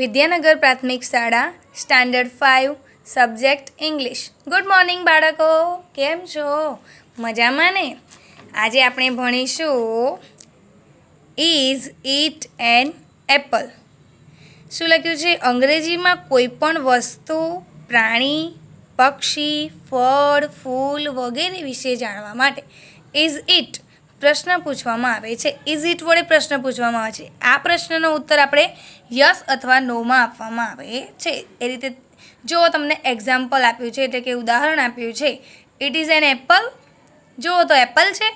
વિદ્યાનગર પ્રાથમિક શાળા standard five subject English good morning બાળકો કેમ છો મજામાં ને આજે આપણે ભણીશું ઇઝ ઇટ એન એપલ શું લખ્યું છે અંગ્રેજીમાં કોઈપણ વસ્તુ પ્રાણી પક્ષી ફળ ફૂલ વગેરે વિશે જાણવા માટે ઇઝ ઇટ પ્રશ્ન પૂછવામાં આવે છે ઇઝ ઇટ વડે પ્રશ્ન પૂછવામાં આવે છે આ પ્રશ્નનો ઉત્તર આપણે યસ અથવા નોમાં આપવામાં આવે છે એ રીતે જો તમને એક્ઝામ્પલ આપ્યું છે એટલે કે ઉદાહરણ આપ્યું છે ઇટ ઇઝ એન એપલ જુઓ તો એપલ છે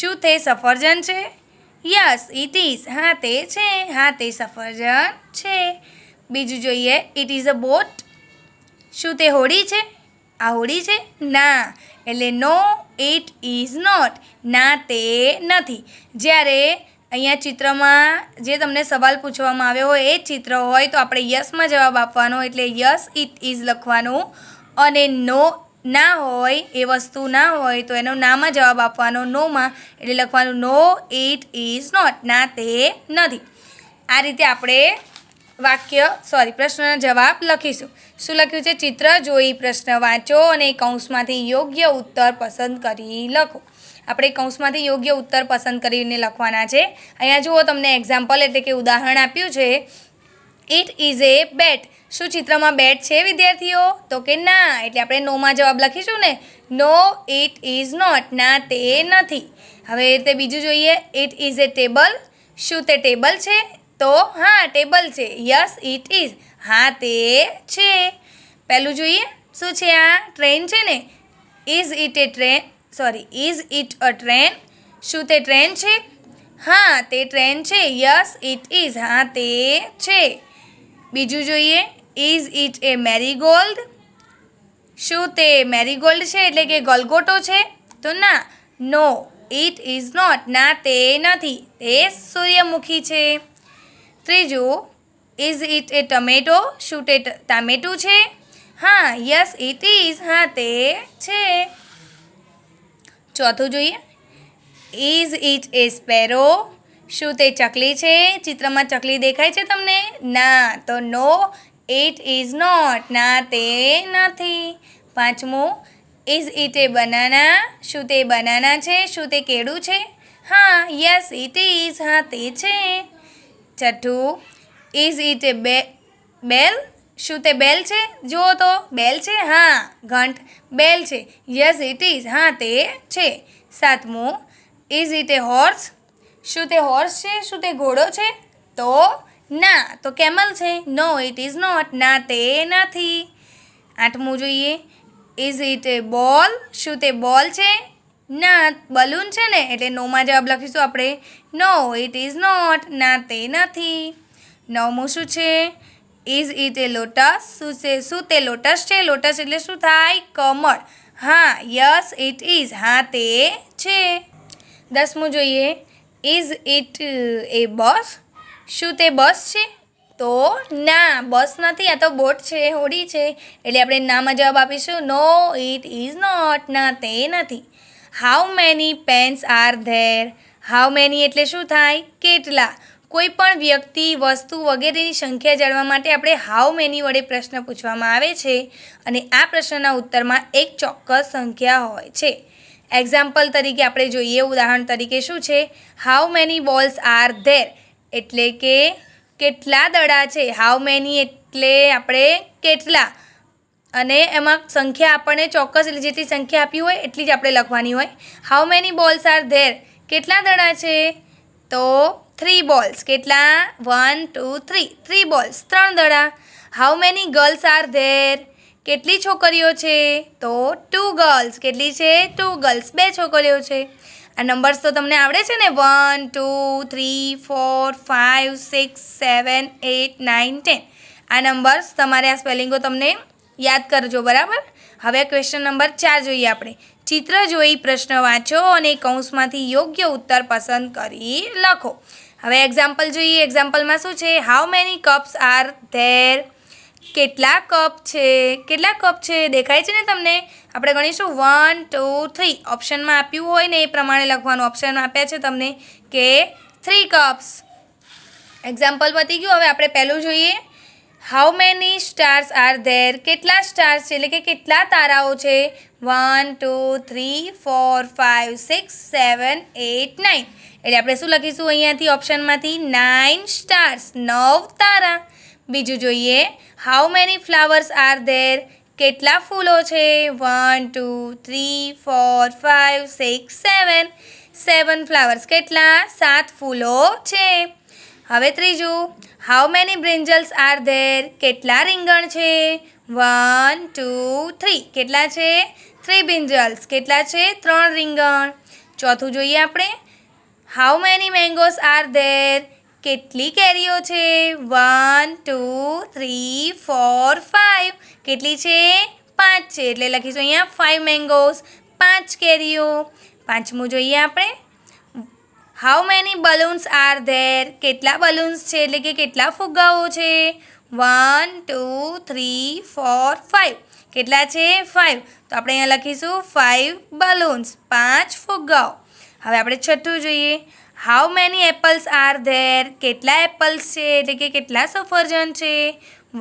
શું તે સફરજન છે યસ ઇટ ઇઝ હા તે છે હા તે સફરજન છે બીજું જોઈએ ઇટ ઇઝ અ બોટ શું તે હોડી છે આવડી છે ના એટલે નો ઇટ ઇઝ નોટ ના તે નથી જ્યારે અહીંયા ચિત્રમાં જે તમને સવાલ પૂછવામાં આવ્યો હોય એ ચિત્ર હોય તો આપણે યસમાં જવાબ આપવાનો એટલે યસ ઇટ ઇઝ લખવાનું અને નો ના હોય એ વસ્તુ ના હોય તો એનો નામાં જવાબ આપવાનો નોમાં એટલે લખવાનું નો ઇટ ઇઝ નોટ ના તે નથી આ રીતે આપણે વાક્ય સોરી પ્રશ્નના જવાબ લખીશું શું લખ્યું છે ચિત્ર જોઈ પ્રશ્ન વાંચો અને કૌંસમાંથી યોગ્ય ઉત્તર પસંદ કરી લખો આપણે કૌંસમાંથી યોગ્ય ઉત્તર પસંદ કરીને લખવાના છે અહીંયા જુઓ તમને એક્ઝામ્પલ એટલે કે ઉદાહરણ આપ્યું છે ઇટ ઇઝ એ બેટ શું ચિત્રમાં બેટ છે વિદ્યાર્થીઓ તો કે ના એટલે આપણે નોમાં જવાબ લખીશું ને નો ઇટ ઇઝ નોટ ના તે નથી હવે એ રીતે બીજું જોઈએ ઇટ ઇઝ એ ટેબલ શું તે ટેબલ છે તો હા ટેબલ છે યસ ઈટ ઇઝ હા તે છે પેલું જોઈએ શું છે આ ટ્રેન છે ને is it a train sorry is it a train શું તે ટ્રેન છે હા તે ટ્રેન છે યસ ઈટ ઇઝ હા તે છે બીજું જોઈએ ઇઝ ઈટ અ મેરીગોલ્ડ શું તે મેરીગોલ્ડ છે એટલે કે گلગોટો છે તો ના નો ઈટ ઇઝ નોટ ના તે નથી તે સૂર્યમુખી છે ત્રીજું ઇઝ ઇટ એ ટમેટો શું તે ટામેટું છે હા યસ ઇટ ઇઝ હા તે છે ચોથું જોઈએ ઇઝ ઇટ એ સ્પેરો શું તે ચકલી છે ચિત્રમાં ચકલી દેખાય છે તમને ના તો નો ઇટ ઇઝ નોટ ના તે નથી પાંચમું ઇઝ ઇટ એ બનાના શું તે બનાના છે શું તે કેળું છે હા યસ ઇટ ઇઝ હા તે છે છઠ્ઠું ઇઝ ઇટ એ બે બેલ શું તે બેલ છે જુઓ તો બેલ છે હા ઘંટ બેલ છે યસ ઇટ ઇઝ હા તે છે સાતમું ઇઝ ઇટ એ હોર્સ શું તે હોર્સ છે શું તે ઘોડો છે તો ના તો કેમલ છે નો ઇટ ઇઝ નોટ ના તે નથી આઠમું જોઈએ ઇઝ ઇટ એ બોલ શું તે બોલ છે ના બલૂન છે ને એટલે નોમાં જવાબ લખીશું આપણે નો ઇટ ઇઝ નોટ ના તે નથી નવમું શું છે ઇઝ ઇટ એ લોટસ શું છે શું તે લોટસ છે લોટસ એટલે શું થાય કમળ હા યસ ઇટ ઇઝ હા તે છે દસમું જોઈએ ઇઝ ઇટ એ બસ શું તે બસ છે તો ના બસ નથી આ તો બોટ છે હોડી છે એટલે આપણે નામાં જવાબ આપીશું નો ઇટ ઇઝ નોટ ના તે નથી how many pens are there how many એટલે શું થાય કેટલા કોઈપણ વ્યક્તિ વસ્તુ વગેરેની સંખ્યા જાણવા માટે આપણે હાઉ મેની વડે પ્રશ્ન પૂછવામાં આવે છે અને આ પ્રશ્નના ઉત્તરમાં એક ચોક્કસ સંખ્યા હોય છે એક્ઝામ્પલ તરીકે આપણે જોઈએ ઉદાહરણ તરીકે શું છે how many balls are there એટલે કે કેટલા દડા છે હાઉ મેની એટલે આપણે કેટલા અને એમાં સંખ્યા આપણને ચોક્કસ જેટલી સંખ્યા આપી હોય એટલી જ આપણે લખવાની હોય how many balls are there કેટલા દડા છે તો થ્રી બોલ્સ કેટલા one two three three balls ત્રણ દડા how many girls are there કેટલી છોકરીઓ છે તો ટુ ગર્લ્સ કેટલી છે ટુ ગર્લ્સ બે છોકરીઓ છે આ નંબર્સ તો તમને આવડે છે ને one two three four five six seven eight nine ten આ નંબર્સ તમારે આ સ્પેલિંગો તમને યાદ કરજો બરાબર હવે ક્વેશ્ચન નંબર ચાર જોઈએ આપણે ચિત્ર જોઈ પ્રશ્ન વાંચો અને કૌંસમાંથી યોગ્ય ઉત્તર પસંદ કરી લખો હવે એક્ઝામ્પલ જોઈએ એક્ઝામ્પલમાં શું છે how many cups are there કેટલા કપ છે કેટલા કપ છે દેખાય છે ને તમને આપણે ગણીશું વન ટુ થ્રી ઓપ્શનમાં આપ્યું હોય ને એ પ્રમાણે લખવાનું ઓપ્શન આપ્યા છે તમને કે થ્રી કપ્સ એક્ઝામ્પલ પતી ગયું હવે આપણે પહેલું જોઈએ how many stars are there કેટલા સ્ટાર્સ છે એટલે કે કેટલા તારાઓ છે one two three four five six seven eight nine એટલે આપણે શું લખીશું અહીંયાથી ઓપ્શનમાંથી નાઇન સ્ટાર્સ નવ તારા બીજું જોઈએ how many flowers are there કેટલા ફૂલો છે one two three four five six seven seven flowers કેટલા સાત ફૂલો છે હવે ત્રીજું how many brinjals are there કેટલા રીંગણ છે વન ટુ થ્રી કેટલા છે થ્રી બ્રિન્જલ્સ કેટલા છે ત્રણ રીંગણ ચોથું જોઈએ આપણે how many mangoes are there કેટલી કેરીઓ છે one two three four five કેટલી છે પાંચ છે એટલે લખીશું અહીંયા ફાઇવ મેંગોઝ પાંચ કેરીઓ પાંચમું જોઈએ આપણે how many balloons are there કેટલા બલૂન્સ છે એટલે કે કેટલા ફુગ્ગાઓ છે one two three four five કેટલા છે ફાઇવ તો આપણે અહીંયા લખીશું ફાઇવ બલૂન્સ પાંચ ફુગ્ગાઓ હવે આપણે છઠ્ઠું જોઈએ how many apples are there કેટલા એપલ્સ છે એટલે કે કેટલા સફરજન છે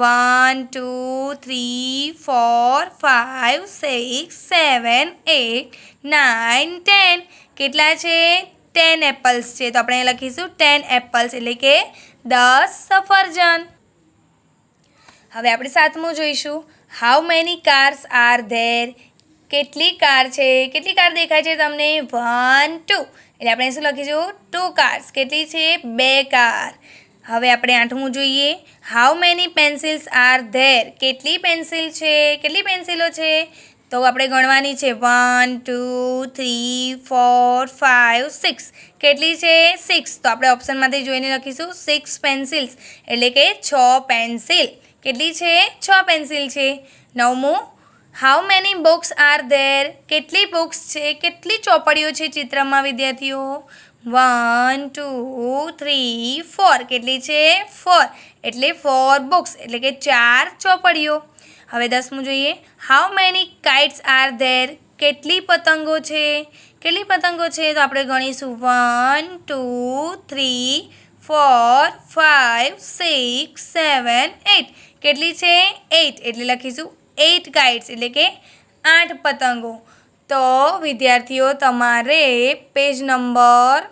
one two three four five six seven eight nine ten કેટલા છે ટેન એપલ્સ છે તો આપણે લખીશું ટેન એપલ્સ એટલે કે દસ સફરજન હવે આપણે સાતમું જોઈશું how many cars are there કેટલી કાર છે કેટલી કાર દેખાય છે તમને વન ટુ એટલે આપણે શું લખીશું ટુ કાર્સ કેટલી છે બે કાર હવે આપણે આઠમું જોઈએ how many pencils are there કેટલી પેન્સિલ છે કેટલી પેન્સિલો છે તો આપણે ગણવાની છે one two three four five six કેટલી છે સિક્સ તો આપણે ઓપ્શનમાંથી જોઈને લખીશું સિક્સ પેન્સિલ્સ એટલે કે છ પેન્સિલ કેટલી છે છ પેન્સિલ છે નવમું how many books are there કેટલી બુક્સ છે કેટલી ચોપડીઓ છે ચિત્રમાં વિદ્યાર્થીઓ વન ટુ થ્રી ફોર કેટલી છે ફોર એટલે ફોર બુક્સ એટલે કે ચાર ચોપડીઓ હવે દસમું જોઈએ how many kites are there કેટલી પતંગો છે કેટલી પતંગો છે તો આપણે ગણીશું one two three four five six seven eight કેટલી છે એટ એટલે લખીશું એટ કાઇટ્સ એટલે કે આઠ પતંગો તો વિદ્યાર્થીઓ તમારે પેજ નંબર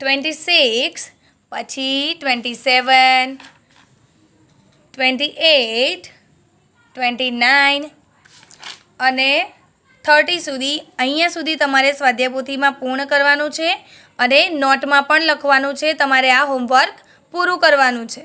ટ્વેન્ટી સિક્સ પછી twenty seven twenty eight twenty nine અને થર્ટી સુધી અહીંયા સુધી તમારે સ્વાધ્યાય પૂર્ણ કરવાનું છે અને નોટમાં પણ લખવાનું છે તમારે આ હોમવર્ક પૂરું કરવાનું છે